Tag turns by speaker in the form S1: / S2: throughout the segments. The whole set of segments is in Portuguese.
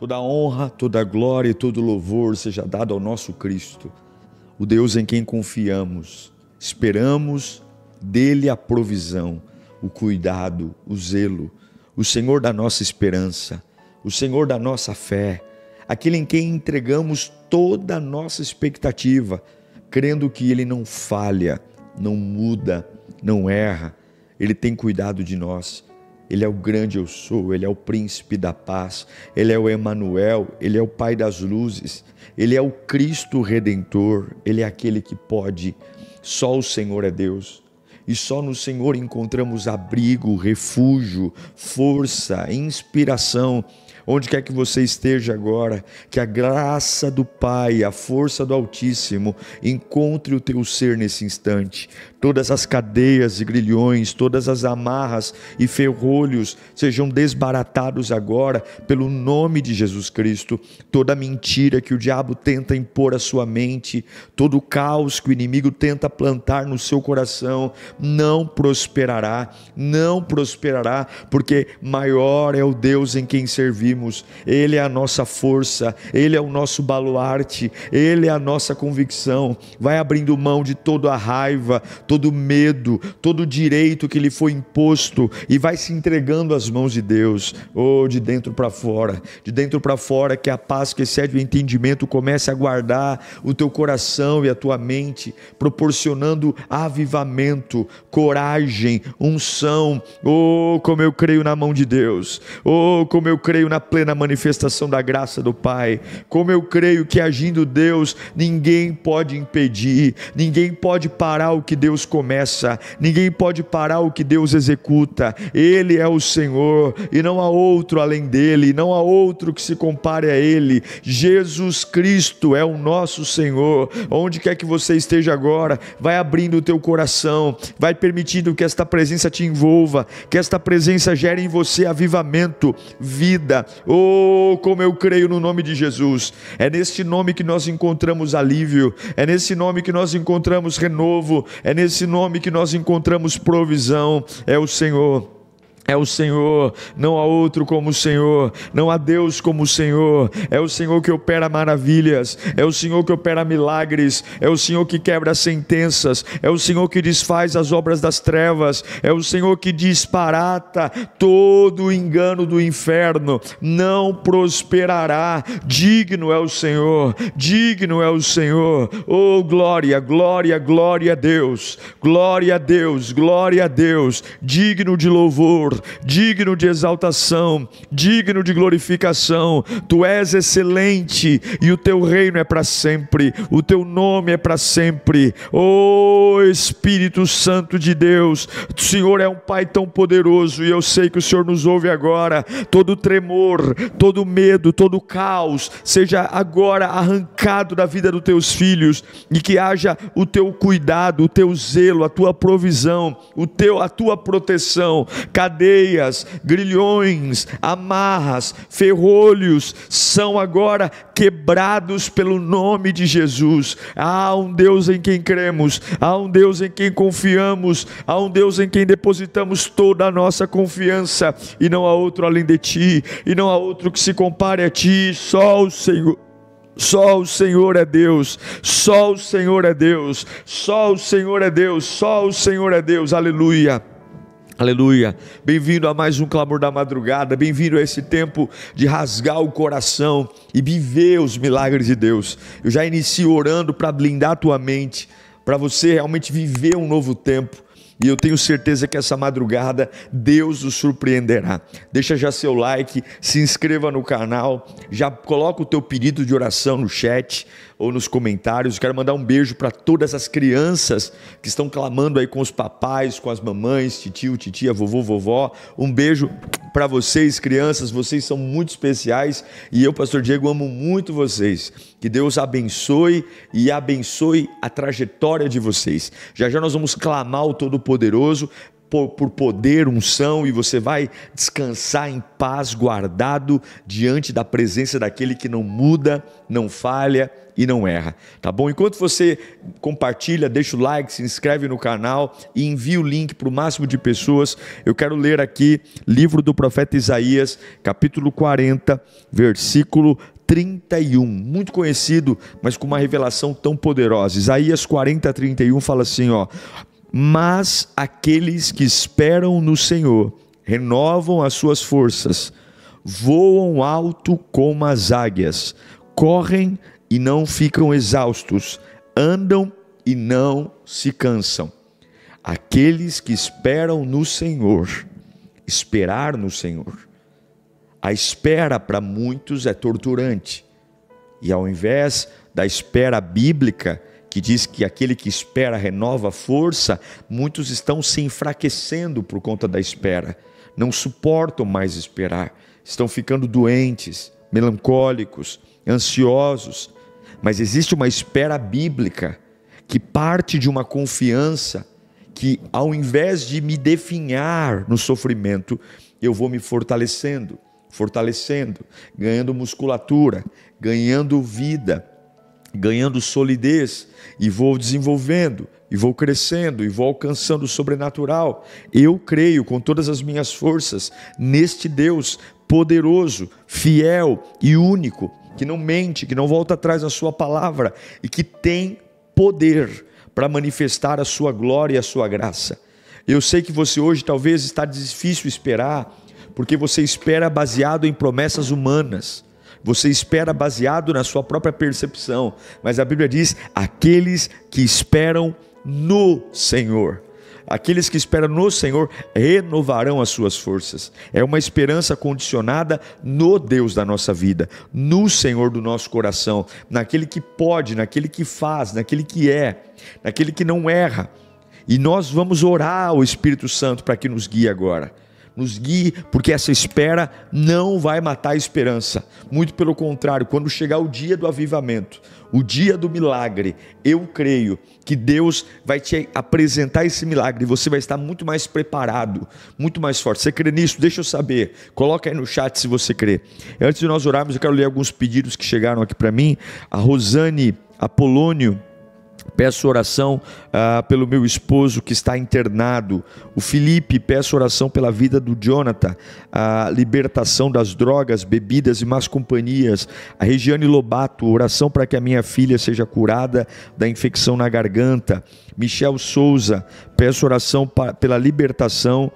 S1: Toda honra, toda glória e todo louvor seja dado ao nosso Cristo, o Deus em quem confiamos, esperamos dele a provisão, o cuidado, o zelo, o Senhor da nossa esperança, o Senhor da nossa fé, aquele em quem entregamos toda a nossa expectativa, crendo que ele não falha, não muda, não erra, ele tem cuidado de nós. Ele é o grande eu sou, ele é o príncipe da paz, ele é o Emanuel, ele é o pai das luzes, ele é o Cristo redentor, ele é aquele que pode. Só o Senhor é Deus. E só no Senhor encontramos abrigo, refúgio, força, inspiração. Onde quer que você esteja agora, que a graça do Pai, a força do Altíssimo, encontre o teu ser nesse instante todas as cadeias e grilhões, todas as amarras e ferrolhos sejam desbaratados agora pelo nome de Jesus Cristo. Toda mentira que o diabo tenta impor à sua mente, todo o caos que o inimigo tenta plantar no seu coração, não prosperará, não prosperará, porque maior é o Deus em quem servimos. Ele é a nossa força, ele é o nosso baluarte, ele é a nossa convicção. Vai abrindo mão de toda a raiva, todo medo, todo direito que lhe foi imposto e vai se entregando às mãos de Deus, ou oh, de dentro para fora, de dentro para fora, que a paz que excede o entendimento comece a guardar o teu coração e a tua mente, proporcionando avivamento, coragem, unção. Oh, como eu creio na mão de Deus. Oh, como eu creio na plena manifestação da graça do Pai. Como eu creio que agindo Deus, ninguém pode impedir, ninguém pode parar o que Deus Deus começa, ninguém pode parar o que Deus executa. Ele é o Senhor e não há outro além dele, não há outro que se compare a ele. Jesus Cristo é o nosso Senhor. Onde quer que você esteja agora, vai abrindo o teu coração, vai permitindo que esta presença te envolva, que esta presença gere em você avivamento, vida. Oh, como eu creio no nome de Jesus. É neste nome que nós encontramos alívio, é nesse nome que nós encontramos renovo, é nesse esse nome que nós encontramos provisão é o Senhor. É o Senhor, não há outro como o Senhor, não há Deus como o Senhor. É o Senhor que opera maravilhas, é o Senhor que opera milagres, é o Senhor que quebra sentenças, é o Senhor que desfaz as obras das trevas, é o Senhor que disparata todo o engano do inferno. Não prosperará. Digno é o Senhor, digno é o Senhor. Oh glória, glória, glória a Deus. Glória a Deus, glória a Deus. Digno de louvor digno de exaltação, digno de glorificação. Tu és excelente e o teu reino é para sempre, o teu nome é para sempre. Ô oh, Espírito Santo de Deus, o Senhor é um Pai tão poderoso e eu sei que o Senhor nos ouve agora. Todo tremor, todo medo, todo caos seja agora arrancado da vida dos teus filhos e que haja o teu cuidado, o teu zelo, a tua provisão, o teu a tua proteção. Cadê cadeias, grilhões, amarras, ferrolhos são agora quebrados pelo nome de Jesus. Há um Deus em quem cremos, há um Deus em quem confiamos, há um Deus em quem depositamos toda a nossa confiança, e não há outro além de ti, e não há outro que se compare a ti, só o Senhor. Só o Senhor é Deus, só o Senhor é Deus, só o Senhor é Deus, só o Senhor é Deus, aleluia. Aleluia. Bem-vindo a mais um clamor da madrugada. Bem-vindo a esse tempo de rasgar o coração e viver os milagres de Deus. Eu já inicio orando para blindar a tua mente, para você realmente viver um novo tempo e eu tenho certeza que essa madrugada Deus o surpreenderá. Deixa já seu like, se inscreva no canal, já coloca o teu pedido de oração no chat ou nos comentários. Quero mandar um beijo para todas as crianças que estão clamando aí com os papais, com as mamães, tio, titia, vovô, vovó. Um beijo para vocês, crianças. Vocês são muito especiais e eu, pastor Diego, amo muito vocês. Que Deus abençoe e abençoe a trajetória de vocês. Já já nós vamos clamar o todo Todo-Poderoso por, por, poder, unção, e você vai descansar em paz, guardado diante da presença daquele que não muda, não falha e não erra, tá bom? Enquanto você compartilha, deixa o like, se inscreve no canal e envia o link para o máximo de pessoas, eu quero ler aqui livro do profeta Isaías, capítulo 40, versículo 31, muito conhecido, mas com uma revelação tão poderosa. Isaías 40, 31 fala assim: ó, mas aqueles que esperam no Senhor renovam as suas forças, voam alto como as águias, correm e não ficam exaustos, andam e não se cansam. Aqueles que esperam no Senhor, esperar no Senhor. A espera para muitos é torturante. E ao invés da espera bíblica, que diz que aquele que espera renova força, muitos estão se enfraquecendo por conta da espera, não suportam mais esperar, estão ficando doentes, melancólicos, ansiosos. Mas existe uma espera bíblica que parte de uma confiança que, ao invés de me definhar no sofrimento, eu vou me fortalecendo, fortalecendo, ganhando musculatura, ganhando vida ganhando solidez e vou desenvolvendo e vou crescendo e vou alcançando o sobrenatural. Eu creio com todas as minhas forças neste Deus poderoso, fiel e único, que não mente, que não volta atrás na sua palavra e que tem poder para manifestar a sua glória e a sua graça. Eu sei que você hoje talvez está difícil esperar, porque você espera baseado em promessas humanas você espera baseado na sua própria percepção, mas a Bíblia diz: aqueles que esperam no Senhor. Aqueles que esperam no Senhor renovarão as suas forças. É uma esperança condicionada no Deus da nossa vida, no Senhor do nosso coração, naquele que pode, naquele que faz, naquele que é, naquele que não erra. E nós vamos orar ao Espírito Santo para que nos guie agora nos guie, porque essa espera não vai matar a esperança. Muito pelo contrário, quando chegar o dia do avivamento, o dia do milagre, eu creio que Deus vai te apresentar esse milagre e você vai estar muito mais preparado, muito mais forte. Você crê nisso? Deixa eu saber. Coloca aí no chat se você crê. Antes de nós orarmos, eu quero ler alguns pedidos que chegaram aqui para mim. A Rosane Apolônio Peço oração ah, pelo meu esposo que está internado. O Felipe, peço oração pela vida do Jonathan, a libertação das drogas, bebidas e más companhias. A Regiane Lobato, oração para que a minha filha seja curada da infecção na garganta. Michel Souza, peço oração pela libertação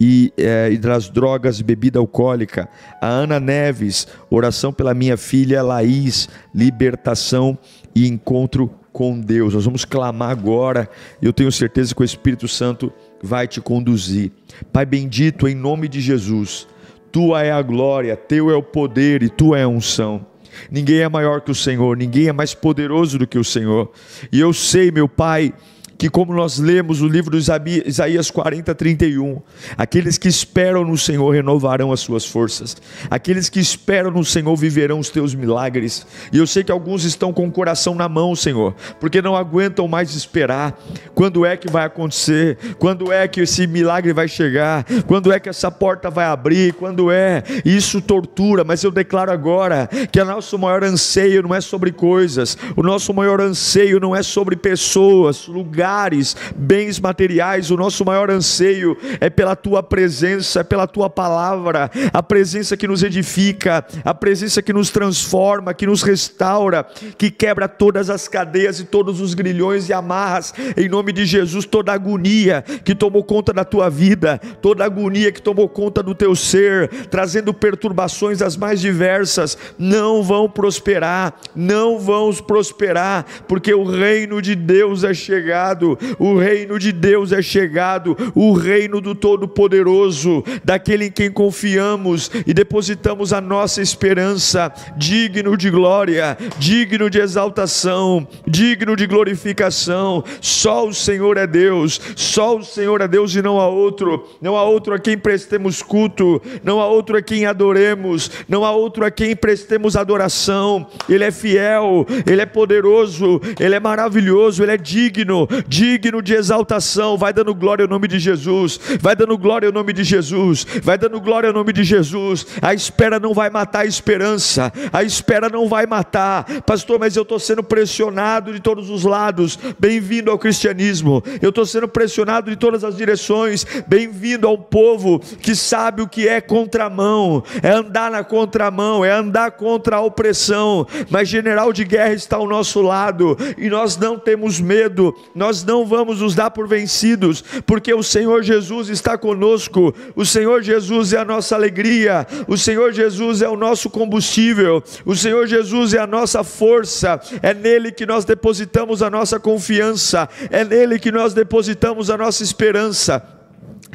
S1: e, é, e, das drogas e bebida alcoólica. A Ana Neves, oração pela minha filha Laís, libertação e encontro com Deus. Nós vamos clamar agora. Eu tenho certeza que o Espírito Santo vai te conduzir. Pai bendito, em nome de Jesus, tua é a glória, teu é o poder e tua é a unção. Ninguém é maior que o Senhor, ninguém é mais poderoso do que o Senhor. E eu sei, meu Pai, que, como nós lemos o livro de Isaías 40, 31, aqueles que esperam no Senhor renovarão as suas forças, aqueles que esperam no Senhor viverão os teus milagres. E eu sei que alguns estão com o coração na mão, Senhor, porque não aguentam mais esperar. Quando é que vai acontecer? Quando é que esse milagre vai chegar? Quando é que essa porta vai abrir? Quando é? Isso tortura, mas eu declaro agora que o é nosso maior anseio não é sobre coisas, o nosso maior anseio não é sobre pessoas, lugares bens materiais, o nosso maior anseio é pela tua presença, é pela tua palavra, a presença que nos edifica, a presença que nos transforma, que nos restaura, que quebra todas as cadeias e todos os grilhões e amarras, em nome de Jesus, toda agonia que tomou conta da tua vida, toda agonia que tomou conta do teu ser, trazendo perturbações as mais diversas, não vão prosperar, não vão prosperar, porque o reino de Deus é chegado chegado, o reino de Deus é chegado, o reino do Todo-Poderoso, daquele em quem confiamos e depositamos a nossa esperança, digno de glória, digno de exaltação, digno de glorificação. Só o Senhor é Deus, só o Senhor é Deus e não há outro, não há outro a quem prestemos culto, não há outro a quem adoremos, não há outro a quem prestemos adoração. Ele é fiel, ele é poderoso, ele é maravilhoso, ele é digno digno de exaltação. Vai dando glória ao nome de Jesus, vai dando glória ao nome de Jesus, vai dando glória ao nome de Jesus. A espera não vai matar a esperança, a espera não vai matar, pastor. Mas eu estou sendo pressionado de todos os lados. Bem-vindo ao cristianismo, eu estou sendo pressionado de todas as direções. Bem-vindo ao povo que sabe o que é contramão, é andar na contramão, é andar contra a opressão. Mas general de guerra está ao nosso lado e nós não temos medo, nós nós não vamos nos dar por vencidos, porque o Senhor Jesus está conosco, o Senhor Jesus é a nossa alegria, o Senhor Jesus é o nosso combustível, o Senhor Jesus é a nossa força, é nele que nós depositamos a nossa confiança, é nele que nós depositamos a nossa esperança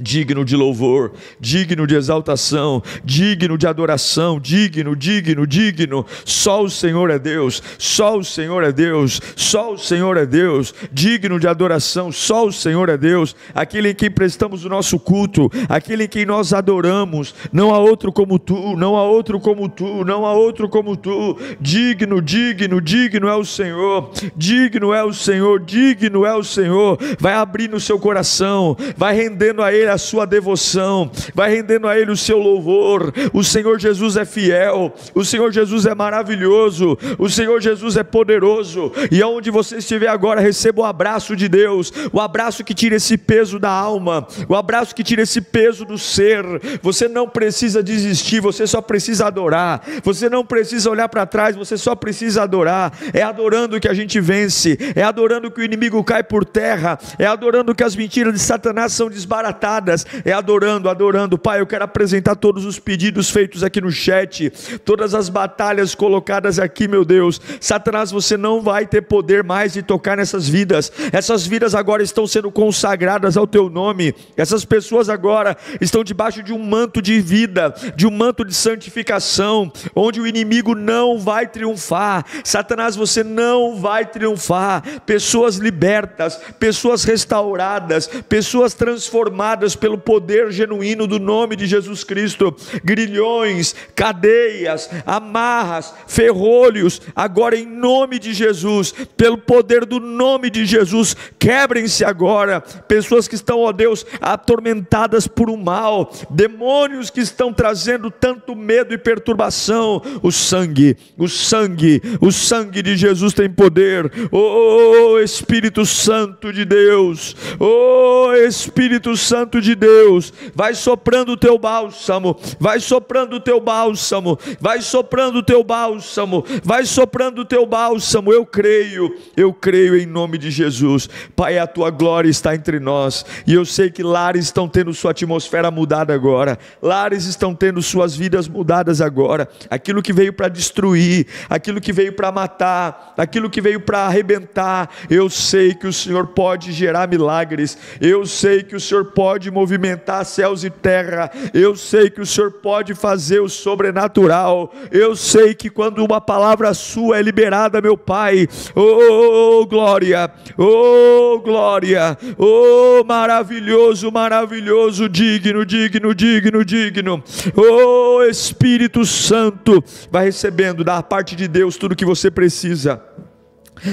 S1: digno de louvor, digno de exaltação, digno de adoração, digno, digno, digno. Só o Senhor é Deus, só o Senhor é Deus, só o Senhor é Deus, digno de adoração, só o Senhor é Deus, aquele em quem prestamos o nosso culto, aquele em quem nós adoramos. Não há outro como tu, não há outro como tu, não há outro como tu. Digno, digno, digno é o Senhor, digno é o Senhor, digno é o Senhor. Vai abrindo o seu coração, vai rendendo a ele ele a sua devoção, vai rendendo a Ele o seu louvor. O Senhor Jesus é fiel, o Senhor Jesus é maravilhoso, o Senhor Jesus é poderoso. E aonde você estiver agora, receba o abraço de Deus, o abraço que tira esse peso da alma, o abraço que tira esse peso do ser. Você não precisa desistir, você só precisa adorar, você não precisa olhar para trás, você só precisa adorar. É adorando que a gente vence, é adorando que o inimigo cai por terra, é adorando que as mentiras de Satanás são desbaratadas é adorando, adorando. Pai, eu quero apresentar todos os pedidos feitos aqui no chat, todas as batalhas colocadas aqui, meu Deus. Satanás, você não vai ter poder mais de tocar nessas vidas. Essas vidas agora estão sendo consagradas ao teu nome. Essas pessoas agora estão debaixo de um manto de vida, de um manto de santificação, onde o inimigo não vai triunfar. Satanás, você não vai triunfar. Pessoas libertas, pessoas restauradas, pessoas transformadas quebradas pelo poder genuíno do nome de Jesus Cristo. Grilhões, cadeias, amarras, ferrolhos, agora em nome de Jesus, pelo poder do nome de Jesus, quebrem-se agora. Pessoas que estão, ó Deus, atormentadas por um mal, demônios que estão trazendo tanto medo e perturbação. O sangue, o sangue, o sangue de Jesus tem poder. Oh, Espírito Santo de Deus, oh, Espírito Santo Santo de Deus, vai soprando o teu bálsamo, vai soprando o teu bálsamo, vai soprando o teu bálsamo, vai soprando o teu bálsamo. Eu creio, eu creio em nome de Jesus. Pai, a tua glória está entre nós, e eu sei que lares estão tendo sua atmosfera mudada agora, lares estão tendo suas vidas mudadas agora. Aquilo que veio para destruir, aquilo que veio para matar, aquilo que veio para arrebentar, eu sei que o Senhor pode gerar milagres, eu sei que o Senhor pode pode movimentar céus e terra, eu sei que o Senhor pode fazer o sobrenatural, eu sei que quando uma palavra sua é liberada, meu Pai, oh, oh, oh, oh glória, oh glória, oh maravilhoso, maravilhoso, digno, digno, digno, digno, oh Espírito Santo, vai recebendo da parte de Deus tudo que você precisa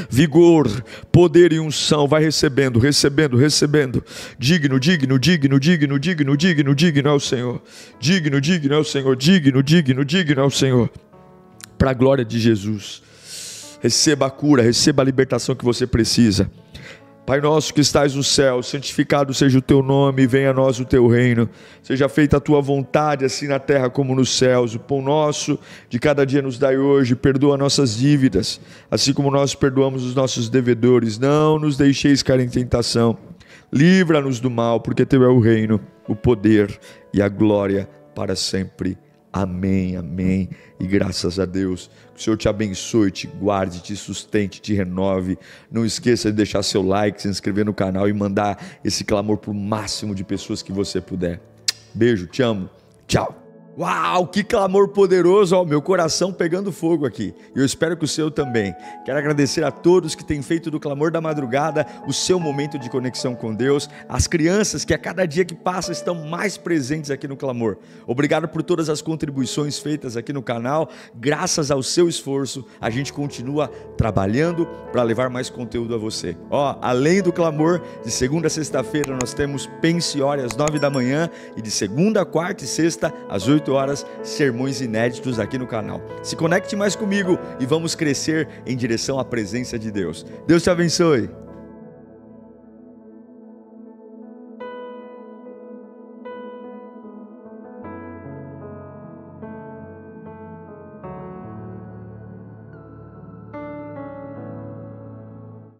S1: vigor, poder e unção, vai recebendo, recebendo, recebendo. Digno, digno, digno, digno, digno, digno, digno é o Senhor. Digno, digno é o Senhor, digno, digno, digno é o Senhor. Para a glória de Jesus. Receba a cura, receba a libertação que você precisa. Pai nosso que estás no céu, santificado seja o teu nome, venha a nós o teu reino, seja feita a tua vontade, assim na terra como nos céus. O pão nosso de cada dia nos dai hoje, perdoa nossas dívidas, assim como nós perdoamos os nossos devedores. Não nos deixeis cair em tentação, livra-nos do mal, porque teu é o reino, o poder e a glória para sempre. Amém, amém. E graças a Deus, que o Senhor te abençoe, te guarde, te sustente, te renove. Não esqueça de deixar seu like, se inscrever no canal e mandar esse clamor para o máximo de pessoas que você puder. Beijo, te amo. Tchau. Uau, que clamor poderoso! Ó, meu coração pegando fogo aqui. E eu espero que o seu também. Quero agradecer a todos que têm feito do clamor da madrugada o seu momento de conexão com Deus, as crianças que a cada dia que passa estão mais presentes aqui no clamor. Obrigado por todas as contribuições feitas aqui no canal. Graças ao seu esforço, a gente continua trabalhando para levar mais conteúdo a você. Ó, além do clamor, de segunda a sexta-feira nós temos Pense Hora às nove da manhã e de segunda, quarta e sexta às oito 18 horas, sermões inéditos aqui no canal. Se conecte mais comigo e vamos crescer em direção à presença de Deus. Deus te abençoe.